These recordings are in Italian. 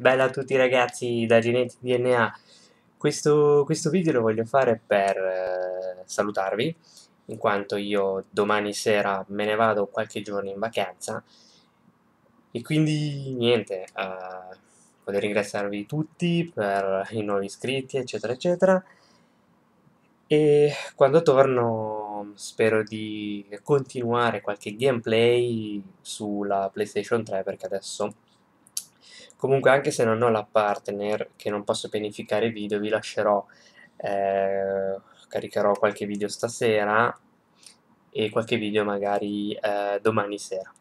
Bella a tutti ragazzi da Genetic DNA questo, questo, video lo voglio fare per eh, salutarvi in quanto io domani sera me ne vado qualche giorno in vacanza e quindi niente eh, voglio ringraziarvi tutti per i nuovi iscritti eccetera eccetera e quando torno spero di continuare qualche gameplay sulla PlayStation 3 perché adesso comunque anche se non ho la partner che non posso pianificare video vi lascerò eh, caricherò qualche video stasera e qualche video magari eh, domani sera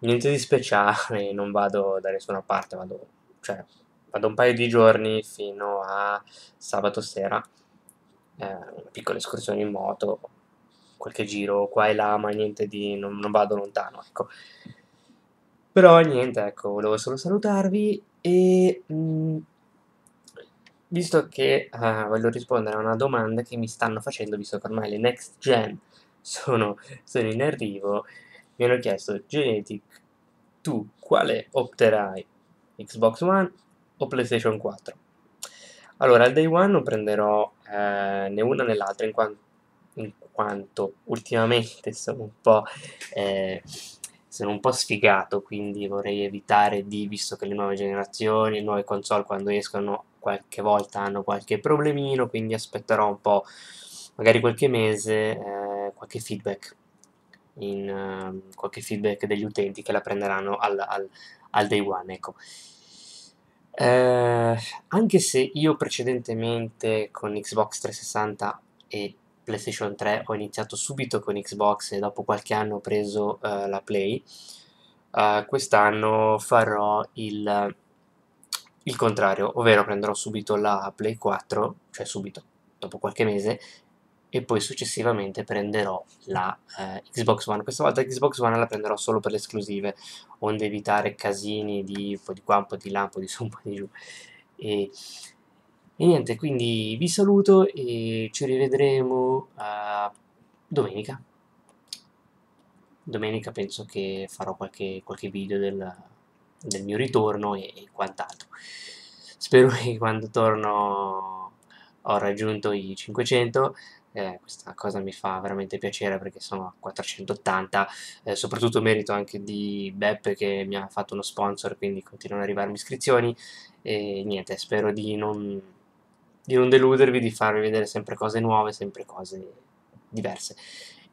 niente di speciale non vado da nessuna parte vado, cioè, vado un paio di giorni fino a sabato sera eh, piccola escursione in moto qualche giro qua e là ma niente di non, non vado lontano ecco però niente, ecco, volevo solo salutarvi e mh, mm, visto che uh, voglio rispondere a una domanda che mi stanno facendo, visto che ormai le next gen sono, sono in arrivo, mi hanno chiesto, Genetic, tu quale opterai? Xbox One o PlayStation 4? Allora, al day one non prenderò eh, né una né l'altra, in, in, quanto ultimamente sono un po'... Eh, sono un po' sfigato, quindi vorrei evitare di, visto che le nuove generazioni, le nuove console quando escono qualche volta hanno qualche problemino, quindi aspetterò un po', magari qualche mese, eh, qualche feedback. In, eh, qualche feedback degli utenti che la prenderanno al, al, al day one ecco. Eh, anche se io precedentemente con Xbox 360 e PlayStation 3 ho iniziato subito con Xbox e dopo qualche anno ho preso uh, la Play, uh, quest'anno farò il, il, contrario, ovvero prenderò subito la Play 4, cioè subito, dopo qualche mese, e poi successivamente prenderò la uh, Xbox One. Questa volta Xbox One la prenderò solo per le esclusive, onde evitare casini di un po' di qua, un po' di là, un po' di su, un po' di giù. E e niente, quindi vi saluto e ci rivedremo uh, domenica. Domenica penso che farò qualche, qualche video del, del, mio ritorno e, e quant'altro. Spero che quando torno ho raggiunto i 500 eh, questa cosa mi fa veramente piacere perché sono a 480 eh, soprattutto merito anche di Beppe che mi ha fatto uno sponsor quindi continuano ad arrivarmi iscrizioni e niente spero di non di non deludervi, di farvi vedere sempre cose nuove, sempre cose diverse.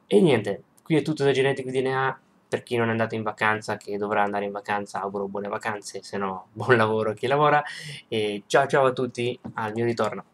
E niente, qui è tutto da Genetic DNA, per chi non è andato in vacanza, che dovrà andare in vacanza, auguro buone vacanze, se no buon lavoro a chi lavora, e ciao ciao a tutti, al mio ritorno.